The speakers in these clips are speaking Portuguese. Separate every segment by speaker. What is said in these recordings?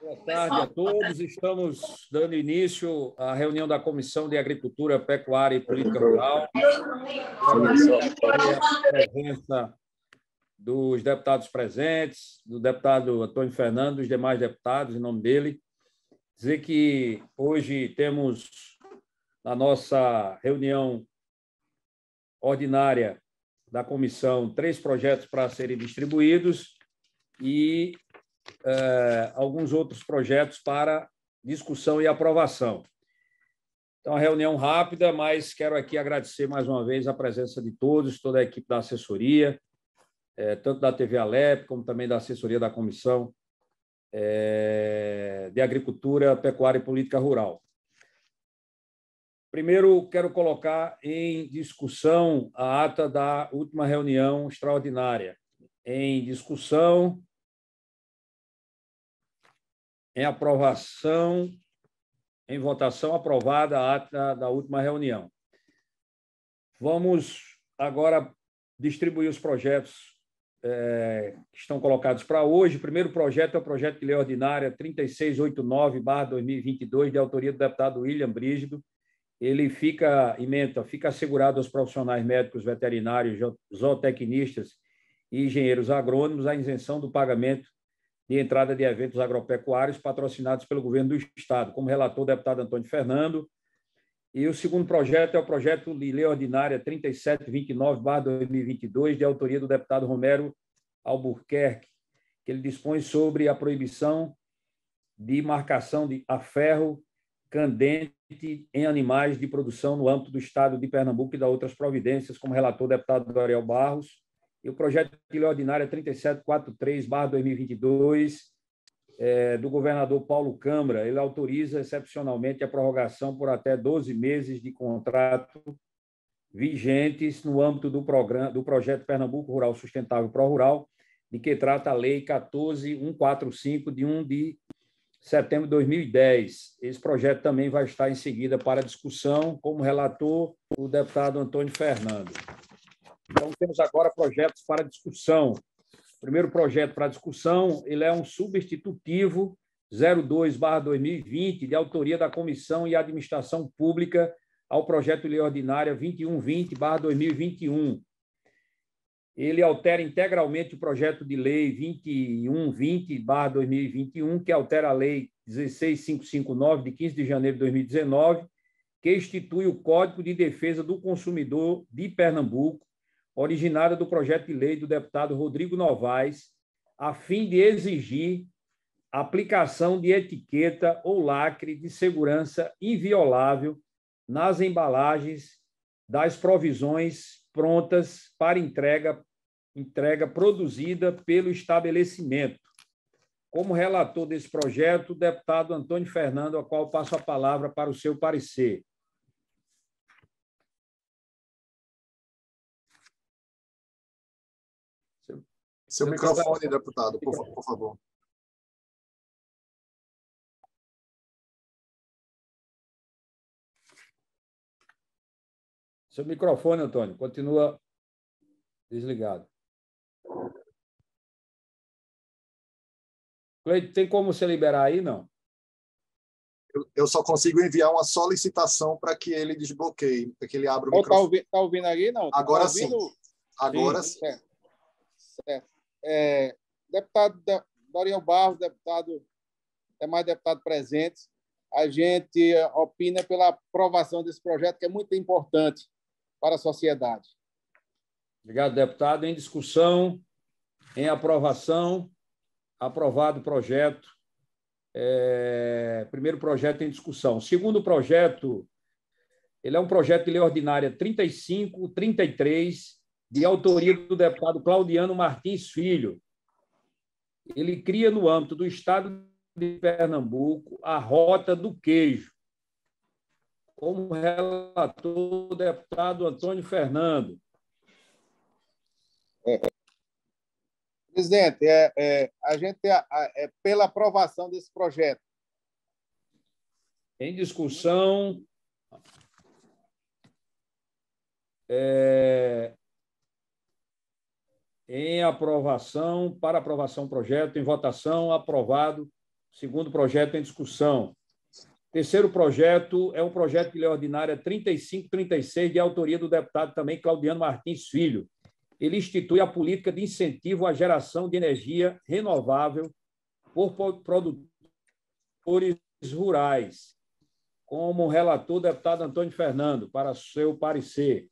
Speaker 1: Boa tarde a todos. Estamos dando início à reunião da Comissão de Agricultura, Pecuária e Política Rural.
Speaker 2: A
Speaker 1: presença dos deputados presentes, do deputado Antônio Fernando, dos demais deputados, em nome dele. Dizer que hoje temos na nossa reunião ordinária da comissão três projetos para serem distribuídos e eh, alguns outros projetos para discussão e aprovação. Então, reunião rápida, mas quero aqui agradecer mais uma vez a presença de todos, toda a equipe da assessoria, eh, tanto da TV Alep, como também da assessoria da Comissão eh, de Agricultura, Pecuária e Política Rural. Primeiro, quero colocar em discussão a ata da última reunião extraordinária. Em discussão, em aprovação, em votação aprovada a ata da última reunião. Vamos agora distribuir os projetos é, que estão colocados para hoje. O primeiro projeto é o projeto de lei ordinária 3689-2022, de autoria do deputado William Brígido. Ele fica, emenda, fica assegurado aos profissionais médicos, veterinários, zootecnistas e engenheiros agrônomos a isenção do pagamento de entrada de eventos agropecuários patrocinados pelo governo do Estado, como relatou o deputado Antônio Fernando. E o segundo projeto é o projeto de lei ordinária 3729-2022, de autoria do deputado Romero Albuquerque, que ele dispõe sobre a proibição de marcação de, a ferro candente em animais de produção no âmbito do Estado de Pernambuco e da outras providências, como relatou o deputado Ariel Barros e o projeto de lei ordinária 3743-2022 é, do governador Paulo Câmara, ele autoriza excepcionalmente a prorrogação por até 12 meses de contrato vigentes no âmbito do programa do projeto Pernambuco Rural Sustentável Pro Rural, de que trata a lei 14145 de 1 de setembro de 2010. Esse projeto também vai estar em seguida para discussão, como relator o deputado Antônio Fernando. Então, temos agora projetos para discussão. O primeiro projeto para discussão ele é um substitutivo 02-2020, de autoria da Comissão e Administração Pública, ao projeto de lei ordinária 2120-2021. Ele altera integralmente o projeto de lei 2120-2021, que altera a lei 16559, de 15 de janeiro de 2019, que institui o Código de Defesa do Consumidor de Pernambuco, originária do projeto de lei do deputado Rodrigo Novaes, a fim de exigir aplicação de etiqueta ou lacre de segurança inviolável nas embalagens das provisões prontas para entrega, entrega produzida pelo estabelecimento. Como relator desse projeto, o deputado Antônio Fernando, a qual passo a palavra para o seu parecer. Seu eu microfone,
Speaker 2: deputado, por, por favor.
Speaker 1: Seu microfone, Antônio, continua desligado. Cleiton, tem como você liberar aí, não?
Speaker 2: Eu, eu só consigo enviar uma solicitação para que ele desbloqueie, para que ele abra o oh, microfone. Está ouvindo, tá ouvindo aí, não? Tá Agora tá sim. Agora sim. sim. Certo. certo. É, deputado Doriel Barros, deputado, é mais deputados presentes, a gente eh, opina pela aprovação desse projeto, que é muito importante para a
Speaker 1: sociedade. Obrigado, deputado. Em discussão, em aprovação, aprovado o projeto. É... primeiro projeto em discussão. Segundo projeto, ele é um projeto de lei ordinária 35, 33 de autoria do deputado Claudiano Martins Filho. Ele cria, no âmbito do Estado de Pernambuco, a Rota do Queijo, como relator o deputado Antônio Fernando. É. Presidente,
Speaker 2: é, é, a gente é, é pela aprovação desse projeto.
Speaker 1: Em discussão, é, em aprovação, para aprovação projeto, em votação, aprovado. Segundo projeto em discussão. Terceiro projeto é o projeto de lei ordinária 3536, de autoria do deputado também Claudiano Martins Filho. Ele institui a política de incentivo à geração de energia renovável por produtores rurais. Como relator, deputado Antônio Fernando, para seu parecer.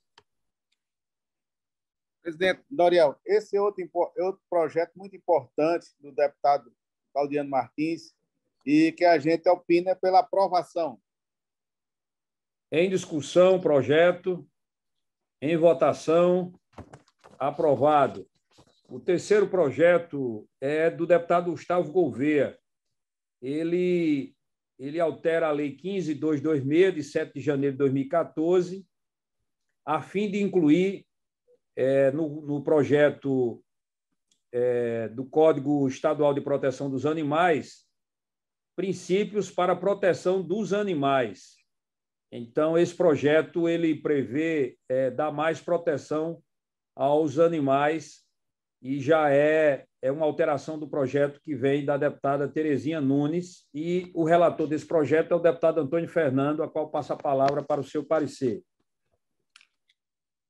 Speaker 1: Presidente
Speaker 2: Doriel, esse é outro, é outro projeto muito importante do deputado Claudiano Martins e que a gente opina pela aprovação.
Speaker 1: Em discussão, projeto. Em votação, aprovado. O terceiro projeto é do deputado Gustavo Gouveia. Ele, ele altera a Lei 15226, de 7 de janeiro de 2014, a fim de incluir é, no, no, projeto é, do Código Estadual de Proteção dos Animais, princípios para a proteção dos animais. Então, esse projeto ele prevê é, dar mais proteção aos animais e já é, é uma alteração do projeto que vem da deputada Terezinha Nunes e o relator desse projeto é o deputado Antônio Fernando, a qual passa a palavra para o seu parecer.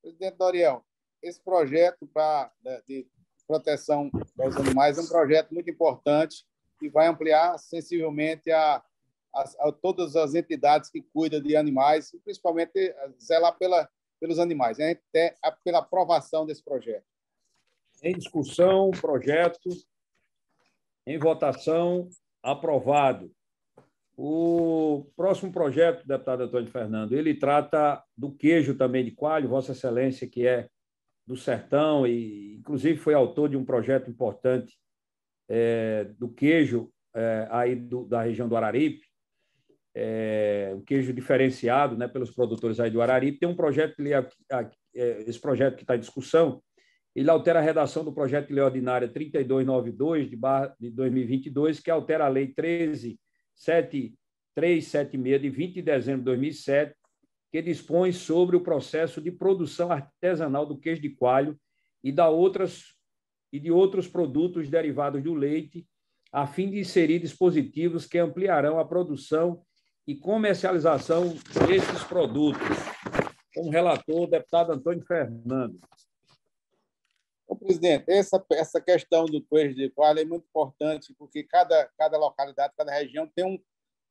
Speaker 2: Presidente Doriel, esse projeto pra, né, de proteção aos animais é um projeto muito importante e vai ampliar sensivelmente a, a, a, todas as entidades que cuidam de animais, principalmente zelar pela, pelos animais, né? Até a, pela aprovação desse projeto.
Speaker 1: Em discussão, projeto em votação, aprovado. O próximo projeto, deputado Antônio Fernando, ele trata do queijo também de coalho, Vossa Excelência, que é do sertão, e inclusive foi autor de um projeto importante é, do queijo é, aí do, da região do Araripe, é, um queijo diferenciado né, pelos produtores aí do Araripe. Tem um projeto que é, é, é, esse projeto que está em discussão, ele altera a redação do projeto de lei ordinária 3292 de, barra, de 2022, que altera a lei 13.737,6 de 20 de dezembro de 2007, que dispõe sobre o processo de produção artesanal do queijo de coalho e, da outras, e de outros produtos derivados do leite, a fim de inserir dispositivos que ampliarão a produção e comercialização desses produtos. Como relator, o deputado Antônio Fernando. Ô, presidente, essa, essa questão do queijo de
Speaker 2: coalho é muito importante, porque cada, cada localidade, cada região tem um,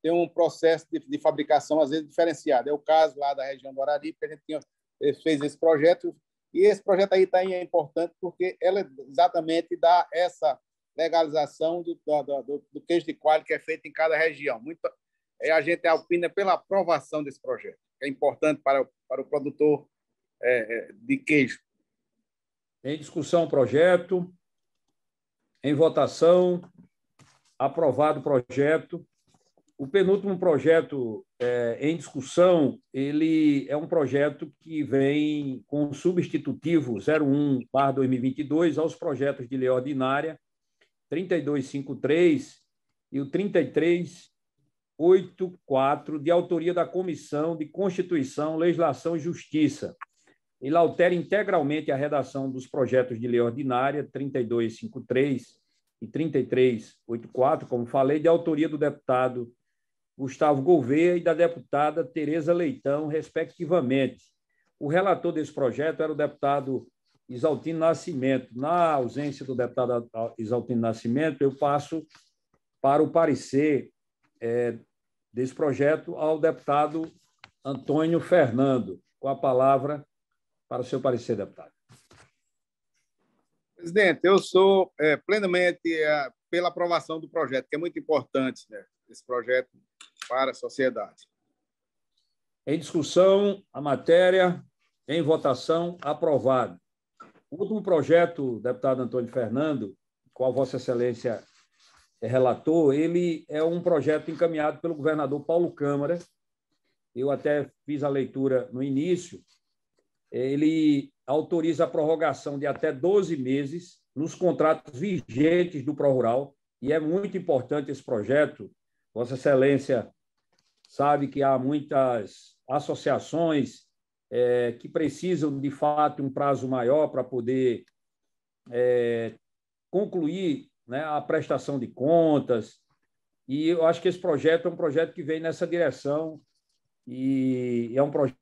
Speaker 2: tem um processo de, de, fabricação, às vezes, diferenciado. É o caso lá da região do Araripe, a gente tinha, eh, fez esse projeto, e esse projeto aí também tá, é importante porque ela é exatamente dá essa legalização do, do, do, do queijo de coalho que é feito em cada região. Muito, eh, a gente alpina pela aprovação desse projeto, que é importante para, o, para o produtor é,
Speaker 1: de queijo. Em discussão o projeto, em votação, aprovado o projeto. O penúltimo projeto é, em discussão, ele é um projeto que vem com substitutivo 01/2022 aos projetos de lei ordinária 3253 e o 3384 de autoria da Comissão de Constituição, Legislação e Justiça. Ele altera integralmente a redação dos projetos de lei ordinária 3253 e 3384, como falei, de autoria do deputado Gustavo Gouveia e da deputada Tereza Leitão, respectivamente. O relator desse projeto era o deputado Isaltino Nascimento. Na ausência do deputado Isaltino Nascimento, eu passo para o parecer é, desse projeto ao deputado Antônio Fernando. Com a palavra para o seu parecer, deputado. Presidente, eu
Speaker 2: sou é, plenamente é, pela aprovação do projeto, que é muito importante, né? Esse projeto para a
Speaker 1: sociedade. Em discussão, a matéria em votação, aprovado. O último projeto, deputado Antônio Fernando, com a Vossa Excelência é relator, ele é um projeto encaminhado pelo governador Paulo Câmara. Eu até fiz a leitura no início. Ele autoriza a prorrogação de até 12 meses nos contratos vigentes do Prorural, e é muito importante esse projeto. Vossa Excelência sabe que há muitas associações é, que precisam, de fato, um prazo maior para poder é, concluir né, a prestação de contas. E eu acho que esse projeto é um projeto que vem nessa direção e é um projeto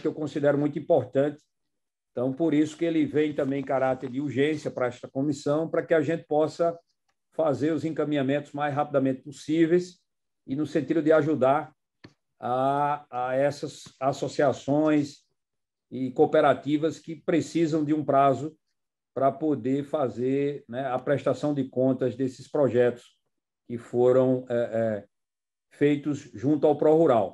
Speaker 1: que eu considero muito importante. Então, por isso que ele vem também em caráter de urgência para esta comissão, para que a gente possa fazer os encaminhamentos mais rapidamente possíveis e no sentido de ajudar a, a essas associações e cooperativas que precisam de um prazo para poder fazer né, a prestação de contas desses projetos que foram é, é, feitos junto ao Rural.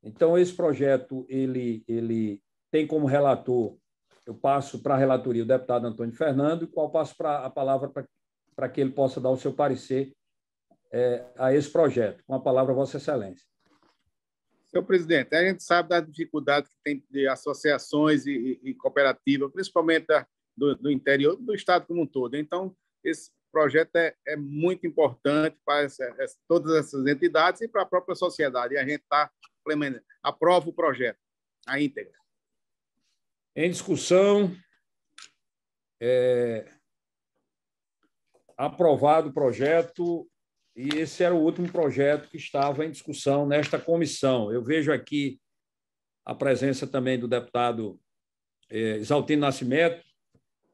Speaker 1: Então, esse projeto ele, ele tem como relator, eu passo para a relatoria o deputado Antônio Fernando, qual passo para a palavra para, para que ele possa dar o seu parecer é, a esse projeto. Com a palavra, Vossa Excelência.
Speaker 2: Senhor presidente, a gente sabe da dificuldade que tem de associações e, e, e cooperativas, principalmente da, do, do, interior do Estado como um todo. Então, esse projeto é, é muito importante para essa, essa, todas essas entidades e para a própria sociedade. E a gente está implementando. Aprova o projeto, a íntegra.
Speaker 1: Em discussão, é... aprovado o projeto, e esse era o último projeto que estava em discussão nesta comissão. Eu vejo aqui a presença também do deputado Exaltino é, Nascimento,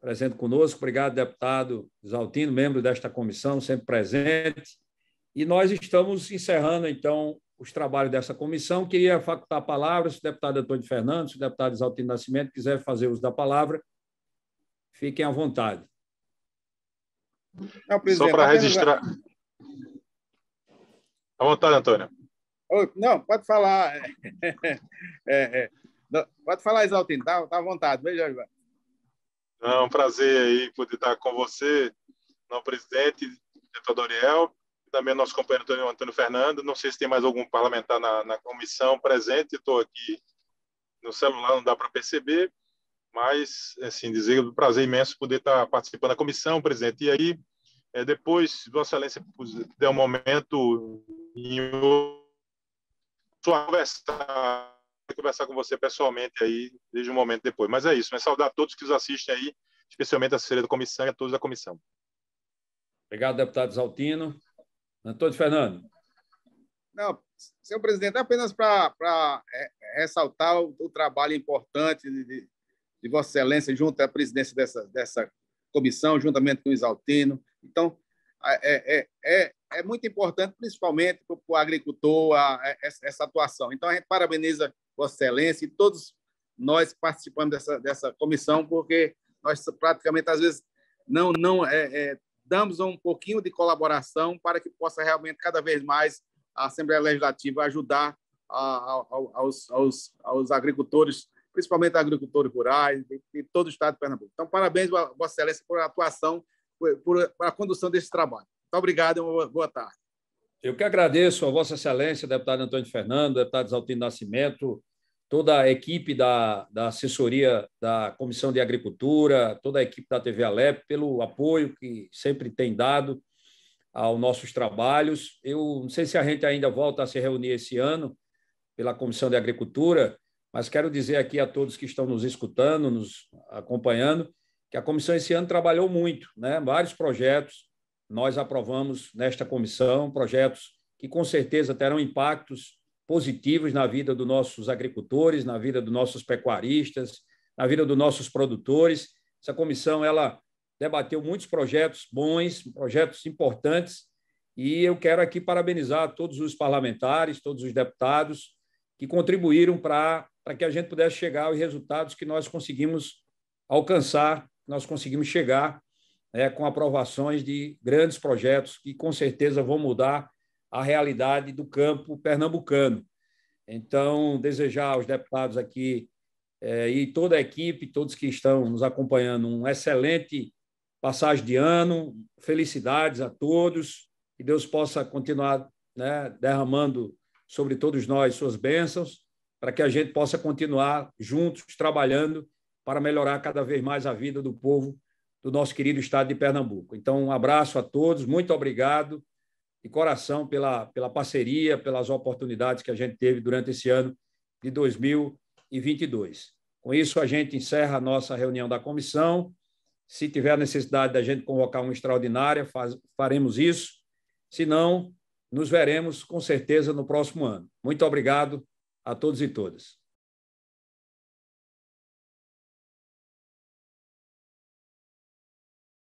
Speaker 1: presente conosco. Obrigado, deputado Exaltino, membro desta comissão, sempre presente. E nós estamos encerrando, então, os trabalhos dessa comissão. Queria facultar a palavra, se o deputado Antônio Fernandes, se o deputado Exaltino Nascimento quiser fazer uso da palavra, fiquem à vontade.
Speaker 2: Não, Só para registrar.
Speaker 1: À vontade, Antônio.
Speaker 2: não, pode falar. é, é, não, pode falar, Exaltino, tá, tá à vontade. Beijo, Ivan. É um prazer aí poder estar com você, não presidente, diretor Doriel, também nosso companheiro Antônio, Antônio Fernando. Não sei se tem mais algum parlamentar na, na comissão presente, estou aqui no celular, não dá para perceber, mas, assim, dizer, é um prazer imenso poder estar participando da comissão, presidente. E aí, é, depois, Vossa Excelência, deu um momento, em conversar, conversar com você pessoalmente aí, desde um momento depois. Mas é isso, mas né? saudar todos que nos assistem aí, especialmente a assessoria da comissão e a todos da comissão.
Speaker 1: Obrigado, deputado Zaltino. Antônio Fernando. Não, senhor
Speaker 2: presidente, apenas para é, ressaltar o, o, trabalho importante de, de, de, Vossa Excelência junto à presidência dessa, dessa comissão, juntamente com o Isaltino, então, é, é, é, é muito importante, principalmente para o agricultor, a, é, a, essa atuação. Então, a gente parabeniza Vossa Excelência e todos nós participamos dessa, dessa comissão, porque nós praticamente, às vezes, não, não é, é, damos um pouquinho de colaboração para que possa realmente, cada vez mais, a Assembleia Legislativa ajudar a, aos, aos, aos agricultores, principalmente agricultores rurais de, de todo o estado de Pernambuco. Então, parabéns, Vossa Excelência, por atuação por a condução desse trabalho. Muito obrigado e uma boa tarde.
Speaker 1: Eu que agradeço a Vossa Excelência, deputado Antônio Fernando, deputado Exaltino Nascimento, toda a equipe da, da assessoria da Comissão de Agricultura, toda a equipe da TV Alep, pelo apoio que sempre tem dado aos nossos trabalhos. Eu não sei se a gente ainda volta a se reunir esse ano pela Comissão de Agricultura, mas quero dizer aqui a todos que estão nos escutando, nos acompanhando, que a comissão esse ano trabalhou muito, né? vários projetos nós aprovamos nesta comissão, projetos que com certeza terão impactos positivos na vida dos nossos agricultores, na vida dos nossos pecuaristas, na vida dos nossos produtores. Essa comissão ela debateu muitos projetos bons, projetos importantes, e eu quero aqui parabenizar todos os parlamentares, todos os deputados que contribuíram para que a gente pudesse chegar aos resultados que nós conseguimos alcançar nós conseguimos chegar né, com aprovações de grandes projetos que com certeza vão mudar a realidade do campo pernambucano. Então, desejar aos deputados aqui eh, e toda a equipe, todos que estão nos acompanhando, um excelente passagem de ano, felicidades a todos, que Deus possa continuar né, derramando sobre todos nós suas bênçãos, para que a gente possa continuar juntos trabalhando para melhorar cada vez mais a vida do povo do nosso querido estado de Pernambuco. Então, um abraço a todos, muito obrigado de coração pela, pela parceria, pelas oportunidades que a gente teve durante esse ano de 2022. Com isso, a gente encerra a nossa reunião da comissão. Se tiver necessidade da gente convocar uma extraordinária, faz, faremos isso. Se não, nos veremos com certeza no próximo ano. Muito obrigado a todos e todas.